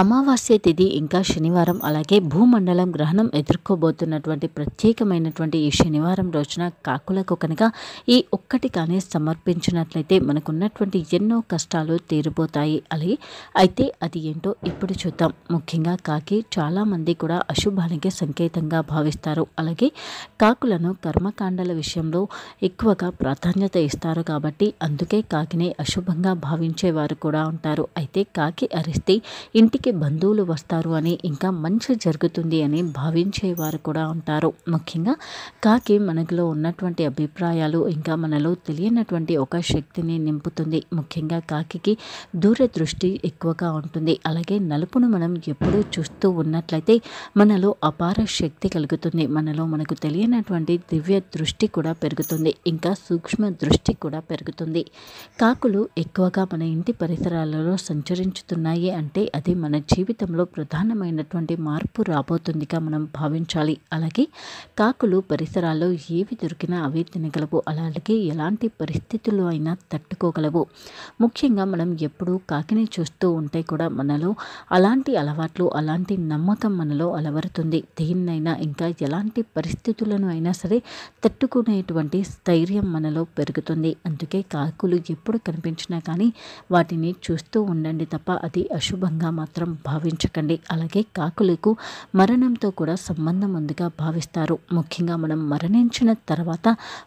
అమావాస్య తిథి ఇంకా శనివారం అలాగే భూమండలం గ్రహణం ఎదుర్కోబోతున్నటువంటి ప్రత్యేకమైనటువంటి ఈ శనివారం రోజున కాకులకు కనుక ఈ ఒక్కటి కానీ సమర్పించినట్లయితే మనకున్నటువంటి ఎన్నో కష్టాలు తీరిపోతాయి అలాగే అయితే అది ఏంటో ఇప్పుడు చూద్దాం ముఖ్యంగా కాకి చాలామంది కూడా అశుభానికి సంకేతంగా భావిస్తారు అలాగే కాకులను కర్మకాండల విషయంలో ఎక్కువగా ప్రాధాన్యత ఇస్తారు కాబట్టి అందుకే కాకిని అశుభంగా భావించేవారు కూడా ఉంటారు అయితే కాకి అరిస్తే ఇంటికి ఇంటికి బంధువులు వస్తారు అని ఇంకా మంచి జరుగుతుంది అని భావించేవారు కూడా ఉంటారు ముఖ్యంగా కాకి మనకులో ఉన్నటువంటి అభిప్రాయాలు ఇంకా మనలో తెలియనటువంటి ఒక శక్తిని నింపుతుంది ముఖ్యంగా కాకి దూరదృష్టి ఎక్కువగా ఉంటుంది అలాగే నలుపును మనం ఎప్పుడూ చూస్తూ ఉన్నట్లయితే మనలో అపార శక్తి కలుగుతుంది మనలో మనకు తెలియనటువంటి దివ్య దృష్టి కూడా పెరుగుతుంది ఇంకా సూక్ష్మ దృష్టి కూడా పెరుగుతుంది కాకులు ఎక్కువగా మన ఇంటి పరిసరాలలో సంచరించుతున్నాయి అంటే అది మన మన జీవితంలో ప్రధానమైనటువంటి మార్పు రాబోతుందిగా మనం భావించాలి అలాగే కాకులు పరిసరాల్లో ఏవి దొరికినా అవి తినగలవు అలాగే ఎలాంటి పరిస్థితుల్లో అయినా తట్టుకోగలవు ముఖ్యంగా మనం ఎప్పుడూ కాకిని చూస్తూ ఉంటే కూడా మనలో అలాంటి అలవాట్లు అలాంటి నమ్మకం మనలో అలవరుతుంది దేన్నైనా ఇంకా ఎలాంటి పరిస్థితులను అయినా సరే తట్టుకునేటువంటి స్థైర్యం మనలో పెరుగుతుంది అందుకే కాకులు ఎప్పుడు కనిపించినా కానీ వాటిని చూస్తూ ఉండండి తప్ప అది అశుభంగా మాత్రం మాత్రం భావించకండి అలాగే కాకులకు మరణంతో కూడా సంబంధం ఉందిగా భావిస్తారు ముఖ్యంగా మనం మరణించిన తర్వాత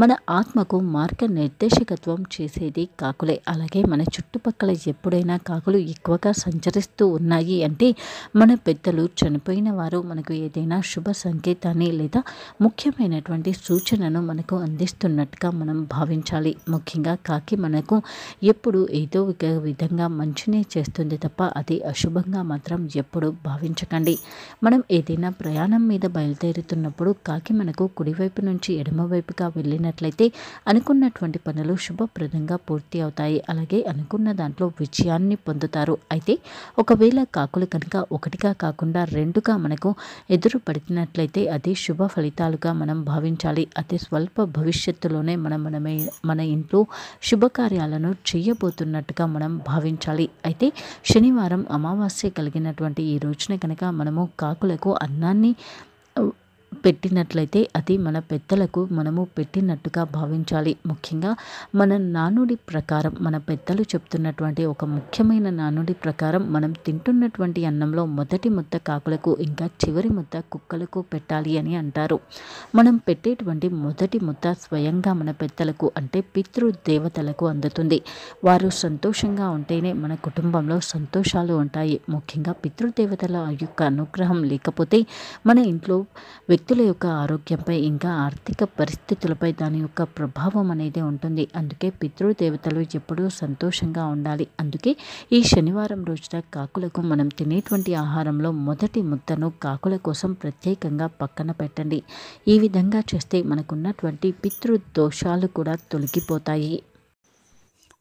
మన ఆత్మకు మార్గ నిర్దేశకత్వం చేసేది కాకులే అలాగే మన చుట్టుపక్కల ఎప్పుడైనా కాకులు ఎక్కువగా సంచరిస్తూ ఉన్నాయి అంటే మన పెద్దలు చనిపోయిన వారు మనకు ఏదైనా శుభ సంకేతాన్ని లేదా ముఖ్యమైనటువంటి సూచనను మనకు అందిస్తున్నట్టుగా మనం భావించాలి ముఖ్యంగా కాకి మనకు ఎప్పుడు ఏదో ఒక విధంగా మంచినే చేస్తుంది తప్ప అది అశుభంగా ఖచ్చితంగా మాత్రం ఎప్పుడూ భావించకండి మనం ఏదైనా ప్రయాణం మీద బయలుదేరుతున్నప్పుడు కాకి మనకు కుడివైపు నుంచి ఎడమవైపుగా వెళ్ళినట్లయితే అనుకున్నటువంటి పనులు శుభప్రదంగా పూర్తి అవుతాయి అలాగే అనుకున్న దాంట్లో విజయాన్ని పొందుతారు అయితే ఒకవేళ కాకులు కనుక ఒకటిగా కాకుండా రెండుగా మనకు ఎదురు పడినట్లయితే అది శుభ ఫలితాలుగా మనం భావించాలి అతి స్వల్ప భవిష్యత్తులోనే మనం మనమే మన ఇంట్లో శుభకార్యాలను చేయబోతున్నట్టుగా మనం భావించాలి అయితే శనివారం అమావాస్య కలిగినటువంటి ఈ రోజున కనుక మనము కాకులకు అన్నాన్ని పెట్టినట్లయితే అది మన పెద్దలకు మనము పెట్టినట్టుగా భావించాలి ముఖ్యంగా మన నానుడి ప్రకారం మన పెద్దలు చెప్తున్నటువంటి ఒక ముఖ్యమైన నానుడి ప్రకారం మనం తింటున్నటువంటి అన్నంలో మొదటి ముద్ద కాకులకు ఇంకా చివరి ముద్ద కుక్కలకు పెట్టాలి అని అంటారు మనం పెట్టేటువంటి మొదటి ముద్ద స్వయంగా మన పెద్దలకు అంటే పితృదేవతలకు అందుతుంది వారు సంతోషంగా ఉంటేనే మన కుటుంబంలో సంతోషాలు ఉంటాయి ముఖ్యంగా పితృదేవతల యొక్క అనుగ్రహం లేకపోతే మన ఇంట్లో వ్యక్తులు వ్యక్తుల యొక్క ఆరోగ్యంపై ఇంకా ఆర్థిక పరిస్థితులపై దాని యొక్క ప్రభావం అనేది ఉంటుంది అందుకే పితృదేవతలు ఎప్పుడూ సంతోషంగా ఉండాలి అందుకే ఈ శనివారం రోజున కాకులకు మనం తినేటువంటి ఆహారంలో మొదటి ముద్దను కాకుల కోసం ప్రత్యేకంగా పక్కన పెట్టండి ఈ విధంగా చేస్తే మనకున్నటువంటి పితృదోషాలు కూడా తొలగిపోతాయి